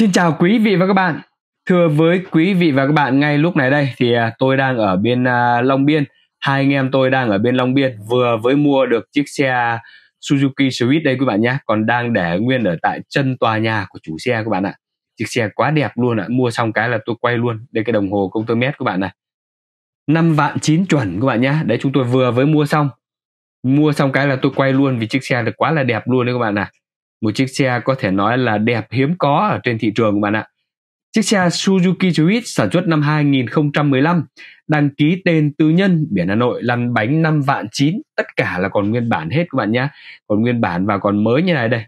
Xin chào quý vị và các bạn. Thưa với quý vị và các bạn ngay lúc này đây thì à, tôi đang ở bên à, Long Biên. Hai anh em tôi đang ở bên Long Biên vừa mới mua được chiếc xe Suzuki Swift đây quý bạn nhé. Còn đang để nguyên ở tại chân tòa nhà của chủ xe các bạn ạ. Chiếc xe quá đẹp luôn ạ. Mua xong cái là tôi quay luôn. Đây cái đồng hồ công tơ mét các bạn này. 5 vạn 9 chuẩn các bạn nhé. Đấy chúng tôi vừa mới mua xong. Mua xong cái là tôi quay luôn vì chiếc xe được quá là đẹp luôn đấy các bạn ạ một chiếc xe có thể nói là đẹp hiếm có ở trên thị trường bạn ạ. Chiếc xe Suzuki Swift sản xuất năm 2015, đăng ký tên tư nhân, biển Hà Nội lăn bánh 5 vạn 9, tất cả là còn nguyên bản hết các bạn nhé. Còn nguyên bản và còn mới như này đây.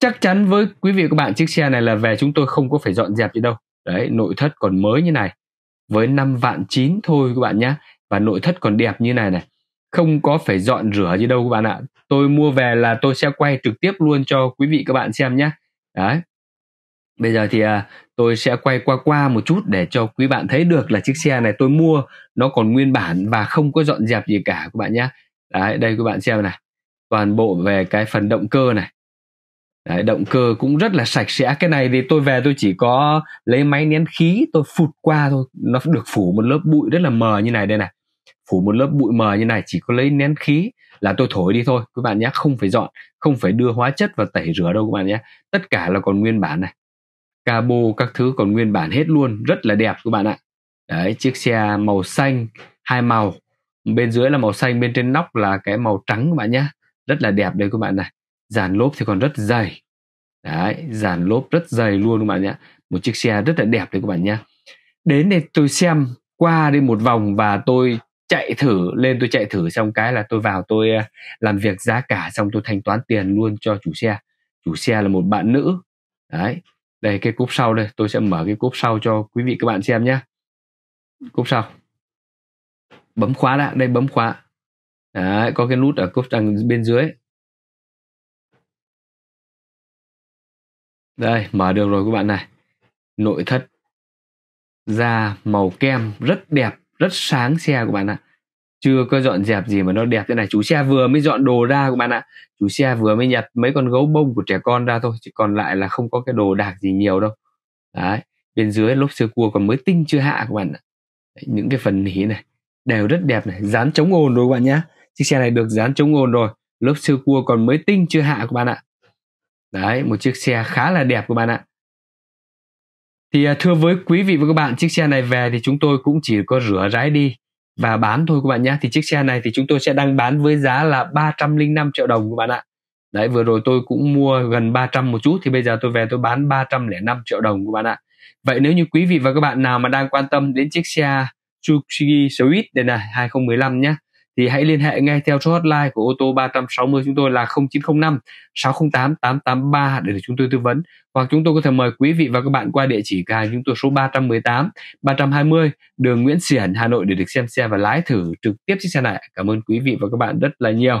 Chắc chắn với quý vị các bạn chiếc xe này là về chúng tôi không có phải dọn dẹp gì đâu. Đấy, nội thất còn mới như này. Với 5 vạn 9 thôi các bạn nhé. Và nội thất còn đẹp như này này không có phải dọn rửa gì đâu các bạn ạ tôi mua về là tôi sẽ quay trực tiếp luôn cho quý vị các bạn xem nhé đấy bây giờ thì à, tôi sẽ quay qua qua một chút để cho quý bạn thấy được là chiếc xe này tôi mua nó còn nguyên bản và không có dọn dẹp gì cả các bạn nhé đấy đây các bạn xem này toàn bộ về cái phần động cơ này Đấy, động cơ cũng rất là sạch sẽ cái này thì tôi về tôi chỉ có lấy máy nén khí tôi phụt qua thôi nó được phủ một lớp bụi rất là mờ như này đây này phủ một lớp bụi mờ như này chỉ có lấy nén khí là tôi thổi đi thôi các bạn nhé không phải dọn không phải đưa hóa chất và tẩy rửa đâu các bạn nhé tất cả là còn nguyên bản này cabo các thứ còn nguyên bản hết luôn rất là đẹp các bạn ạ đấy chiếc xe màu xanh hai màu bên dưới là màu xanh bên trên nóc là cái màu trắng các bạn nhé rất là đẹp đây các bạn này dàn lốp thì còn rất dày đấy dàn lốp rất dày luôn các bạn nhé một chiếc xe rất là đẹp đấy các bạn nhé đến đây tôi xem qua đi một vòng và tôi chạy thử lên tôi chạy thử xong cái là tôi vào tôi ờ, làm việc giá cả xong tôi thanh toán tiền luôn cho chủ xe chủ xe là một bạn nữ đấy đây cái cúp sau đây tôi sẽ mở cái cúp sau cho quý vị các bạn xem nhé cúp sau bấm khóa đã đây bấm khóa đấy có cái nút ở cúp đằng bên dưới đây mở được rồi các bạn này nội thất da màu kem rất đẹp rất sáng xe của bạn ạ chưa có dọn dẹp gì mà nó đẹp thế này chú xe vừa mới dọn đồ ra của bạn ạ chú xe vừa mới nhặt mấy con gấu bông của trẻ con ra thôi chỉ còn lại là không có cái đồ đạc gì nhiều đâu đấy bên dưới lốp sơ cua còn mới tinh chưa hạ của bạn ạ đấy, những cái phần nỉ này đều rất đẹp này dán chống ồn rồi bạn nhá chiếc xe này được dán chống ồn rồi lốp sơ cua còn mới tinh chưa hạ của bạn ạ đấy một chiếc xe khá là đẹp của bạn ạ thì à, thưa với quý vị và các bạn chiếc xe này về thì chúng tôi cũng chỉ có rửa rái đi và bán thôi các bạn nhé thì chiếc xe này thì chúng tôi sẽ đang bán với giá là 305 triệu đồng các bạn ạ đấy vừa rồi tôi cũng mua gần 300 một chút thì bây giờ tôi về tôi bán 305 triệu đồng các bạn ạ vậy nếu như quý vị và các bạn nào mà đang quan tâm đến chiếc xe Suzuki Swift đây này 2015 nhé thì hãy liên hệ ngay theo số hotline của ô tô 360 chúng tôi là 0905 608 883 để được chúng tôi tư vấn hoặc chúng tôi có thể mời quý vị và các bạn qua địa chỉ cửa hàng chúng tôi số 318 320 đường Nguyễn Xiển Hà Nội để được xem xe và lái thử trực tiếp chiếc xe này. Cảm ơn quý vị và các bạn rất là nhiều.